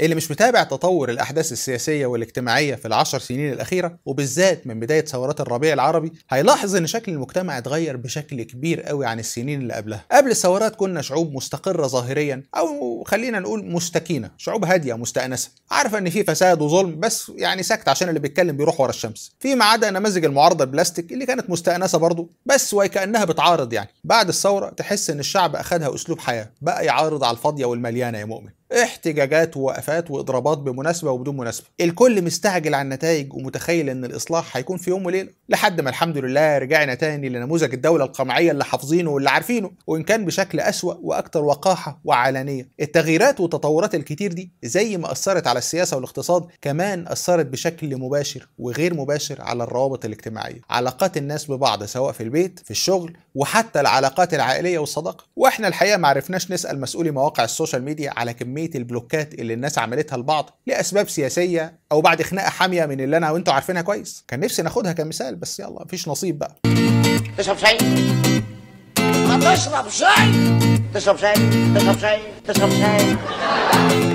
اللي مش متابع تطور الأحداث السياسية والاجتماعية في العشر سنين الأخيرة وبالذات من بداية ثورات الربيع العربي هيلاحظ إن شكل المجتمع اتغير بشكل كبير قوي عن السنين اللي قبلها قبل الثورات كنا شعوب مستقرة ظاهريا أو خلينا نقول مستكينة شعوب هادية مستأنسة عارفة إن في فساد وظلم بس يعني ساكت عشان اللي بيتكلم بيروح ورا الشمس فيما عدا نماذج المعارضة البلاستيك اللي كانت مستأنسة برضه بس وكأنها بتعارض يعني بعد الثورة تحس إن الشعب أخدها أسلوب حياة بقى يعارض على الفاضية والمليانة يا مؤمن احتجاجات ووقفات واضرابات بمناسبه وبدون مناسبه الكل مستعجل على النتائج ومتخيل ان الاصلاح هيكون في يوم وليله لحد ما الحمد لله رجعنا تاني لنموذج الدوله القمعيه اللي حافظينه واللي عارفينه وان كان بشكل اسوا واكثر وقاحه وعلانيه التغييرات والتطورات الكتير دي زي ما اثرت على السياسه والاقتصاد كمان اثرت بشكل مباشر وغير مباشر على الروابط الاجتماعيه علاقات الناس ببعض سواء في البيت في الشغل وحتى العلاقات العائليه والصداقه واحنا الحقيقه ما عرفناش نسال مسؤولي مواقع السوشيال ميديا على كميه كميه البلوكات اللي الناس عملتها لبعض لاسباب سياسيه او بعد خناقه حاميه من اللي انا وانتوا عارفينها كويس كان نفسي ناخدها كمثال بس يلا مفيش نصيب بقى تشرب شاي ما تشرب شاي تشرب شاي تشرب شاي تشرب شاي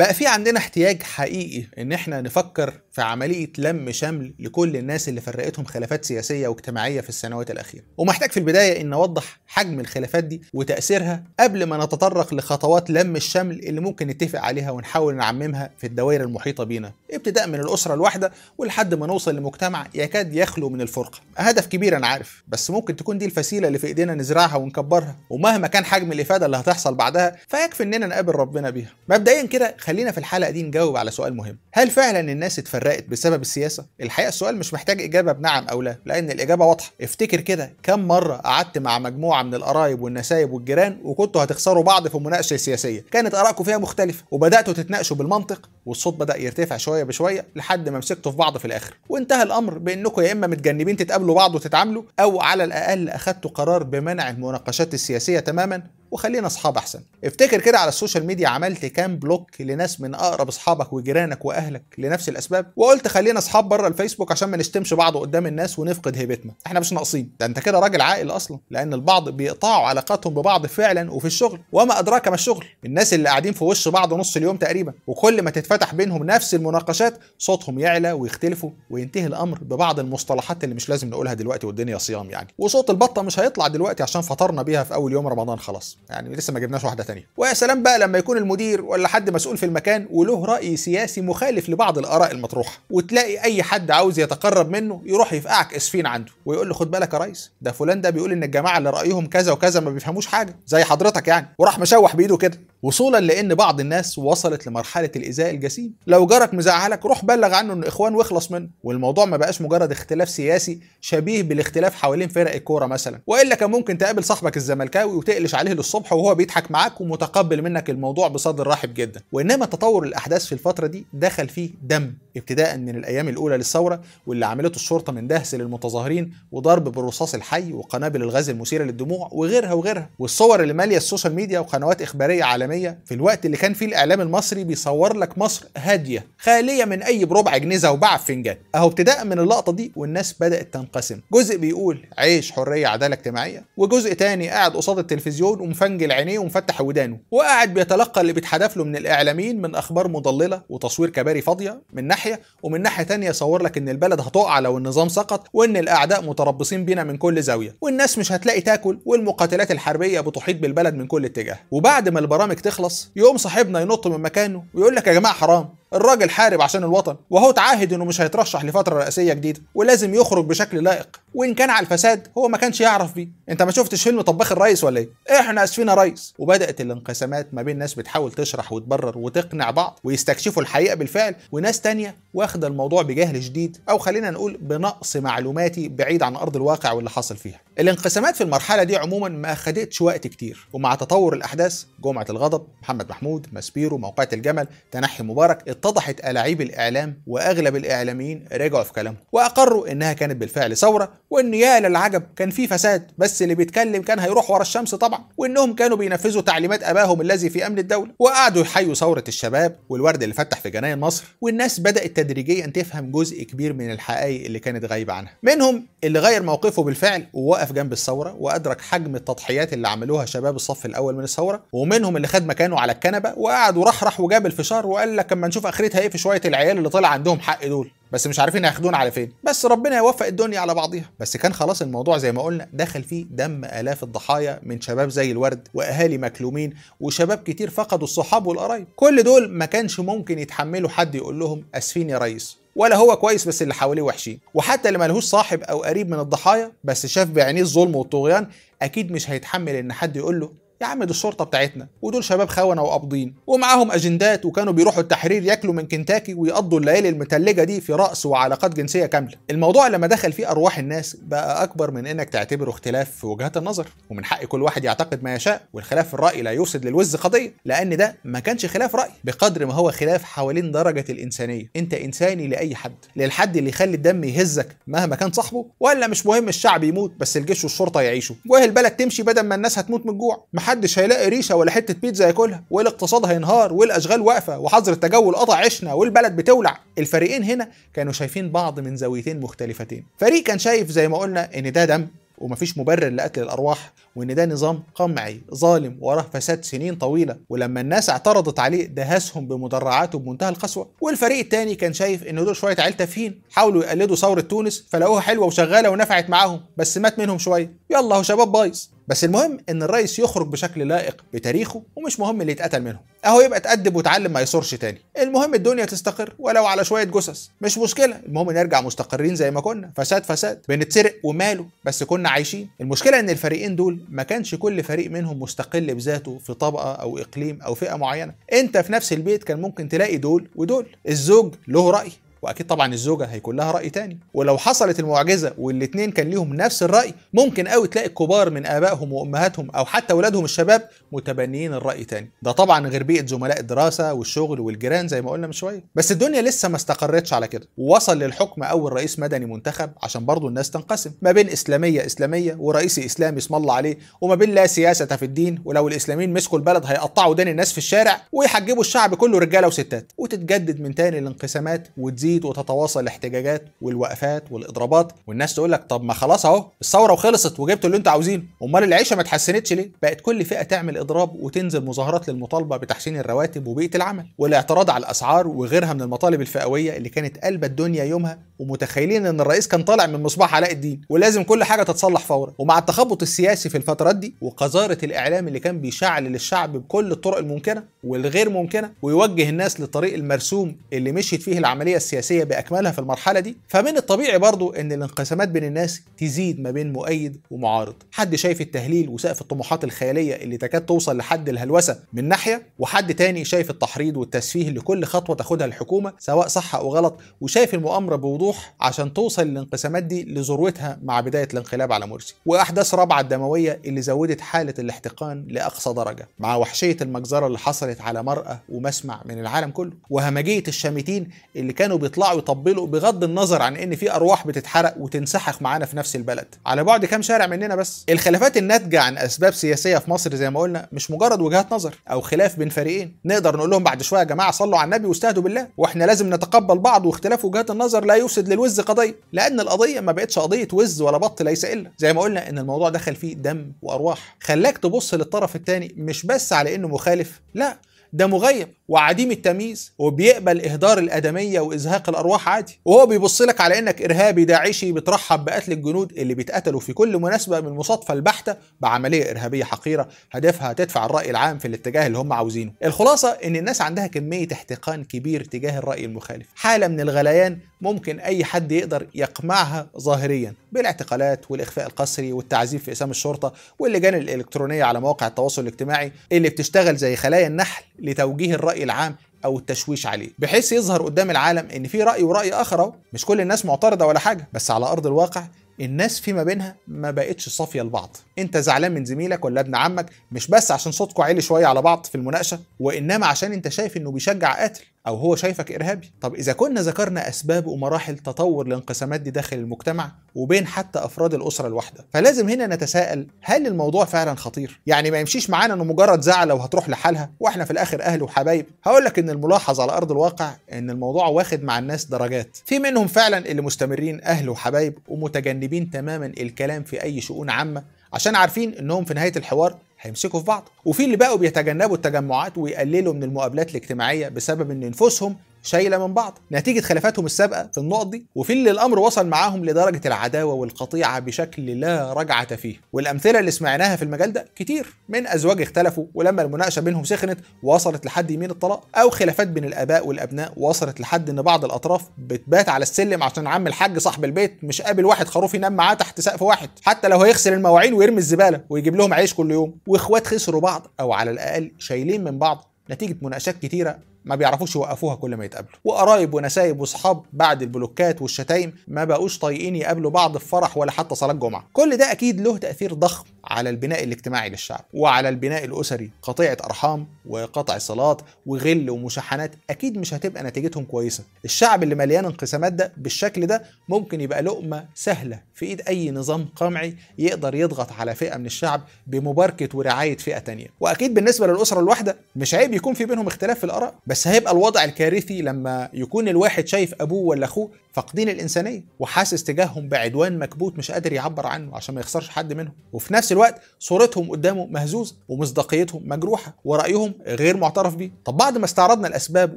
بقى في عندنا احتياج حقيقي ان احنا نفكر في عملية لم شمل لكل الناس اللي فرقتهم خلافات سياسية واجتماعية في السنوات الأخيرة ومحتاج في البداية ان اوضح حجم الخلافات دي وتأثيرها قبل ما نتطرق لخطوات لم الشمل اللي ممكن نتفق عليها ونحاول نعممها في الدوائر المحيطة بينا ابتداء من الأسرة الواحدة ولحد ما نوصل لمجتمع يكاد يخلو من الفرقة هدف كبير أنا عارف بس ممكن تكون دي الفسيلة اللي في إيدينا نزرعها ونكبرها ومهما كان حجم الإفادة اللي هتحصل بعدها فيكفي إننا نقابل ربنا بيها مبدئيا كده خلينا في الحلقه دي نجاوب على سؤال مهم هل فعلا الناس اتفرقت بسبب السياسه الحقيقه السؤال مش محتاج اجابه بنعم او لا لان الاجابه واضحه افتكر كده كم مره قعدت مع مجموعه من القرايب والنسايب والجيران وكنتوا هتخسروا بعض في مناقشه سياسيه كانت ارائكم فيها مختلفه وبداتوا تتناقشوا بالمنطق والصوت بدا يرتفع شويه بشويه لحد ما مسكتوا في بعض في الاخر وانتهى الامر بانكم يا اما متجنبين تتقابلوا بعض وتتعاملوا او على الاقل اخذتوا قرار بمنع المناقشات السياسيه تماما وخلينا اصحاب احسن افتكر كده على السوشيال ميديا عملت كام بلوك لناس من اقرب اصحابك وجيرانك واهلك لنفس الاسباب وقلت خلينا اصحاب بره الفيسبوك عشان ما نشتمش بعض قدام الناس ونفقد هيبتنا احنا مش ناقصين ده انت كده راجل عاقل اصلا لان البعض بيقطعوا علاقاتهم ببعض فعلا وفي الشغل وما ادراك ما الشغل الناس اللي قاعدين في وش بعض نص اليوم تقريبا وكل ما تتفتح بينهم نفس المناقشات صوتهم يعلى ويختلفوا وينتهي الامر ببعض المصطلحات اللي مش لازم نقولها دلوقتي والدنيا صيام يعني وصوت البطه مش هيطلع دلوقتي عشان فطرنا بيها في اول يوم رمضان خلاص يعني لسه ما جبناش واحده تانية ويا سلام بقى لما يكون المدير ولا حد مسؤول في المكان وله راي سياسي مخالف لبعض الاراء المطروحه وتلاقي اي حد عاوز يتقرب منه يروح يفقعك اسفين عنده ويقول له خد بالك يا ريس ده فلان ده بيقول ان الجماعه اللي رايهم كذا وكذا ما بيفهموش حاجه زي حضرتك يعني وراح مشوح بايده كده وصولا لان بعض الناس وصلت لمرحله الايذاء الجسيم لو جارك مزعلك روح بلغ عنه انه اخوان واخلص منه والموضوع ما بقاش مجرد اختلاف سياسي شبيه بالاختلاف حوالين فرق الكوره مثلا والا كان ممكن تقابل صاحبك الزملكاوي وتقلش عليه للصبح وهو بيضحك معاك ومتقبل منك الموضوع بصدر رحب جدا وانما تطور الاحداث في الفتره دي دخل فيه دم ابتداء من الايام الاولى للثوره واللي عملته الشرطه من دهس للمتظاهرين وضرب بالرصاص الحي وقنابل الغاز المثيره للدموع وغيرها وغيرها والصور اللي ماليه السوشيال ميديا وقنوات اخباريه عالميه الإسلامية في الوقت اللي كان فيه الإعلام المصري بيصور لك مصر هادية خالية من أي بربع جنيزه وباع فنجان أهو ابتداء من اللقطة دي والناس بدأت تنقسم جزء بيقول عيش حرية عدالة اجتماعية وجزء تاني قاعد قصاد التلفزيون ومفنجل عينيه ومفتح ودانه وقاعد بيتلقى اللي بيتحدف له من الإعلاميين من أخبار مضللة وتصوير كباري فاضية من ناحية ومن ناحية تانية صور لك إن البلد هتقع لو النظام سقط وإن الأعداء متربصين بينا من كل زاوية والناس مش هتلاقي تاكل والمقاتلات الحربية بتحيط بالبلد من كل اتجاه وبعد ما البرامج تخلص يقوم صاحبنا ينط من مكانه ويقول لك يا جماعه حرام الراجل حارب عشان الوطن وهو تعهد انه مش هيترشح لفتره رئاسيه جديده ولازم يخرج بشكل لائق وان كان على الفساد هو ما كانش يعرف بيه انت ما شفتش فيلم طباخ الريس ولا ايه احنا اسفين يا ريس وبدات الانقسامات ما بين ناس بتحاول تشرح وتبرر وتقنع بعض ويستكشفوا الحقيقه بالفعل وناس تانية واخده الموضوع بجهل شديد او خلينا نقول بنقص معلوماتي بعيد عن ارض الواقع واللي حصل فيها الانقسامات في المرحله دي عموما ما خدتش وقت كتير ومع تطور الاحداث جمعه الغضب محمد محمود ماسبيرو موقعة الجمل تنحي مبارك اتضحت ألاعيب الإعلام وأغلب الإعلاميين رجعوا في كلامهم وأقروا إنها كانت بالفعل ثورة وإن يا للعجب كان في فساد بس اللي بيتكلم كان هيروح ورا الشمس طبعا وإنهم كانوا بينفذوا تعليمات أباهم الذي في أمن الدولة وقعدوا يحيوا ثورة الشباب والورد اللي فتح في جناين مصر والناس بدأت تدريجيا تفهم جزء كبير من الحقائق اللي كانت غايبة عنها منهم اللي غير موقفه بالفعل ووقف جنب الثورة وأدرك حجم التضحيات اللي عملوها شباب الصف الأول من الثورة ومنهم اللي خد مكانه على الكنبة وقعد ورحرح وجاب الفشار وقال لك أما نشوف اخرتها ايه في شويه العيال اللي طلع عندهم حق دول بس مش عارفين هياخدونا على فين بس ربنا يوفق الدنيا على بعضيها بس كان خلاص الموضوع زي ما قلنا دخل فيه دم الاف الضحايا من شباب زي الورد واهالي مكلومين وشباب كتير فقدوا الصحاب والقرايب كل دول ما كانش ممكن يتحملوا حد يقول لهم اسفين يا ريس ولا هو كويس بس اللي حواليه وحشين وحتى اللي ملهوش صاحب او قريب من الضحايا بس شاف بعينيه الظلم والطغيان اكيد مش هيتحمل ان حد يقول له يا عم دي الشرطه بتاعتنا ودول شباب خونه وقابضين ومعاهم اجندات وكانوا بيروحوا التحرير ياكلوا من كنتاكي ويقضوا الليالي المتلجه دي في راس وعلاقات جنسيه كامله الموضوع لما دخل فيه ارواح الناس بقى اكبر من انك تعتبره اختلاف في وجهات النظر ومن حق كل واحد يعتقد ما يشاء والخلاف في الراي لا يفسد للوز قضيه لان ده ما كانش خلاف راي بقدر ما هو خلاف حوالين درجه الانسانيه انت انساني لاي حد للحد اللي يخلي الدم يهزك مهما كان صاحبه ولا مش مهم الشعب يموت بس الجيش والشرطه يعيشوا وايه البلد تمشي بدل ما الناس هتموت من الجوع محدش هيلاقي ريشه ولا حته بيتزا ياكلها والاقتصاد هينهار والاشغال واقفه وحظر التجول قطع عشنا والبلد بتولع الفريقين هنا كانوا شايفين بعض من زاويتين مختلفتين فريق كان شايف زي ما قلنا ان ده دم ومفيش مبرر لقتل الارواح وان ده نظام قمعي ظالم وراه فساد سنين طويله ولما الناس اعترضت عليه دهسهم بمدرعاته بمنتهى القسوه والفريق الثاني كان شايف ان دول شويه عيال تافهين حاولوا يقلدوا ثوره تونس فلقوها حلوه وشغاله ونفعت معاهم بس مات منهم شويه يلا هو شباب بايظ بس المهم ان الرئيس يخرج بشكل لائق بتاريخه ومش مهم اللي يتقتل منهم اهو يبقى اتأدب وتعلم ما يصورش تاني المهم الدنيا تستقر ولو على شويه جثث مش مشكله المهم نرجع مستقرين زي ما كنا فساد فساد بنتسرق وماله بس كنا عايشين المشكله ان الفريقين دول ما كانش كل فريق منهم مستقل بذاته في طبقه او اقليم او فئه معينه انت في نفس البيت كان ممكن تلاقي دول ودول الزوج له راي واكيد طبعا الزوجه هيكون لها راي تاني ولو حصلت المعجزه والاثنين كان ليهم نفس الراي ممكن قوي تلاقي الكبار من ابائهم وامهاتهم او حتى اولادهم الشباب متبنيين الراي تاني ده طبعا غير بيئه زملاء الدراسه والشغل والجيران زي ما قلنا من شويه بس الدنيا لسه ما استقرتش على كده ووصل للحكم اول رئيس مدني منتخب عشان برضه الناس تنقسم ما بين اسلاميه اسلاميه ورئيس اسلامي اسم الله عليه وما بين لا سياسه في الدين ولو الاسلاميين مسكوا البلد هيقطعوا دين الناس في الشارع ويحجبوا الشعب كله رجاله وستات وتتجدد من تاني الانقسامات وتزيد تزيد وتتواصل الاحتجاجات والوقفات والاضرابات والناس تقول لك طب ما خلاص اهو الثوره وخلصت وجبتوا اللي انتوا عاوزينه امال العيشه ما اتحسنتش ليه بقت كل فئه تعمل اضراب وتنزل مظاهرات للمطالبه بتحسين الرواتب وبيئه العمل والاعتراض على الاسعار وغيرها من المطالب الفئويه اللي كانت قلبة الدنيا يومها ومتخيلين ان الرئيس كان طالع من مصباح علاء الدين ولازم كل حاجه تتصلح فورا ومع التخبط السياسي في الفترات دي وقذاره الاعلام اللي كان بيشعل الشعب بكل الطرق الممكنه والغير ممكنه ويوجه الناس للطريق المرسوم اللي مشيت فيه العمليه السياسيه باكملها في المرحله دي فمن الطبيعي برضو ان الانقسامات بين الناس تزيد ما بين مؤيد ومعارض حد شايف التهليل وسقف الطموحات الخياليه اللي تكاد توصل لحد الهلوسه من ناحيه وحد تاني شايف التحريض والتسفيه لكل خطوه تاخدها الحكومه سواء صح او غلط وشايف المؤامره بوضوح الفتوح عشان توصل الانقسامات دي لذروتها مع بداية الانقلاب على مرسي وأحداث رابعة الدموية اللي زودت حالة الاحتقان لأقصى درجة مع وحشية المجزرة اللي حصلت على مرأة ومسمع من العالم كله وهمجية الشامتين اللي كانوا بيطلعوا يطبلوا بغض النظر عن إن في أرواح بتتحرق وتنسحق معانا في نفس البلد على بعد كام شارع مننا بس الخلافات الناتجة عن أسباب سياسية في مصر زي ما قلنا مش مجرد وجهات نظر أو خلاف بين فريقين نقدر نقول لهم بعد شوية يا جماعة صلوا على النبي واستهدوا بالله واحنا لازم نتقبل بعض واختلاف وجهات النظر لا يفسد يفسد للوز قضيه لان القضيه ما بقتش قضيه وز ولا بط ليس الا زي ما قلنا ان الموضوع دخل فيه دم وارواح خلاك تبص للطرف الثاني مش بس على انه مخالف لا ده مغيب وعديم التمييز وبيقبل اهدار الادميه وازهاق الارواح عادي وهو بيبص لك على انك ارهابي داعشي بترحب بقتل الجنود اللي بيتقتلوا في كل مناسبه من المصادفه البحته بعمليه ارهابيه حقيره هدفها تدفع الراي العام في الاتجاه اللي هم عاوزينه الخلاصه ان الناس عندها كميه احتقان كبير تجاه الراي المخالف حاله من الغليان ممكن أي حد يقدر يقمعها ظاهريا بالاعتقالات والإخفاء القسري والتعذيب في إسام الشرطة واللجان الإلكترونية على مواقع التواصل الاجتماعي اللي بتشتغل زي خلايا النحل لتوجيه الرأي العام او التشويش عليه بحيث يظهر قدام العالم ان في راي وراي اخر اهو مش كل الناس معترضه ولا حاجه بس على ارض الواقع الناس فيما بينها ما بقتش صافيه لبعض انت زعلان من زميلك ولا ابن عمك مش بس عشان صوتكوا عالي شويه على بعض في المناقشه وانما عشان انت شايف انه بيشجع قتل او هو شايفك ارهابي طب اذا كنا ذكرنا اسباب ومراحل تطور الانقسامات دي داخل المجتمع وبين حتى افراد الاسره الواحده فلازم هنا نتساءل هل الموضوع فعلا خطير يعني ما يمشيش معانا انه مجرد زعله وهتروح لحالها واحنا في الاخر اهل وحبايب هقول لك ان الملاحظ على ارض الواقع ان الموضوع واخد مع الناس درجات في منهم فعلا اللي مستمرين اهل وحبايب ومتجنبين تماما الكلام في اي شؤون عامه عشان عارفين انهم في نهايه الحوار هيمسكوا في بعض وفي اللي بقوا بيتجنبوا التجمعات ويقللوا من المقابلات الاجتماعيه بسبب ان نفوسهم شايله من بعض نتيجه خلافاتهم السابقه في النقط دي وفي اللي الامر وصل معاهم لدرجه العداوه والقطيعه بشكل لا رجعه فيه والامثله اللي سمعناها في المجال ده كتير من ازواج اختلفوا ولما المناقشه بينهم سخنت وصلت لحد يمين الطلاق او خلافات بين الاباء والابناء وصلت لحد ان بعض الاطراف بتبات على السلم عشان عم الحاج صاحب البيت مش قابل واحد خروف ينام معاه تحت سقف واحد حتى لو هيغسل المواعين ويرمي الزباله ويجيب لهم عيش كل يوم واخوات خسروا بعض او على الاقل شايلين من بعض نتيجة مناقشات كتيرة ما بيعرفوش يوقفوها كل ما يتقابلوا وقرايب ونسايب واصحاب بعد البلوكات والشتايم ما بقوش طايقين يقابلوا بعض في فرح ولا حتى صلاه جمعه كل ده اكيد له تاثير ضخم على البناء الاجتماعي للشعب وعلى البناء الاسري قطيعه ارحام وقطع صلات وغل ومشاحنات اكيد مش هتبقى نتيجتهم كويسه الشعب اللي مليان انقسامات ده بالشكل ده ممكن يبقى لقمه سهله في ايد اي نظام قمعي يقدر يضغط على فئه من الشعب بمباركه ورعايه فئه تانية واكيد بالنسبه للاسره الواحده مش عيب يكون في بينهم اختلاف في الاراء بس هيبقى الوضع الكارثي لما يكون الواحد شايف ابوه ولا اخوه فاقدين الانسانيه وحاسس تجاههم بعدوان مكبوت مش قادر يعبر عنه عشان ما يخسرش حد منهم وفي نفس الوقت صورتهم قدامه مهزوزه ومصداقيتهم مجروحه ورايهم غير معترف بيه طب بعد ما استعرضنا الاسباب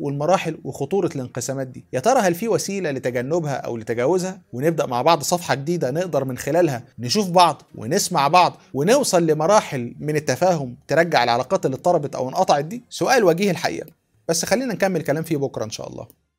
والمراحل وخطوره الانقسامات دي يا ترى هل في وسيله لتجنبها او لتجاوزها ونبدا مع بعض صفحه جديده نقدر من خلالها نشوف بعض ونسمع بعض ونوصل لمراحل من التفاهم ترجع العلاقات اللي اضطربت او انقطعت دي سؤال وجيه الحقيقه بس خلينا نكمل كلام فيه بكره ان شاء الله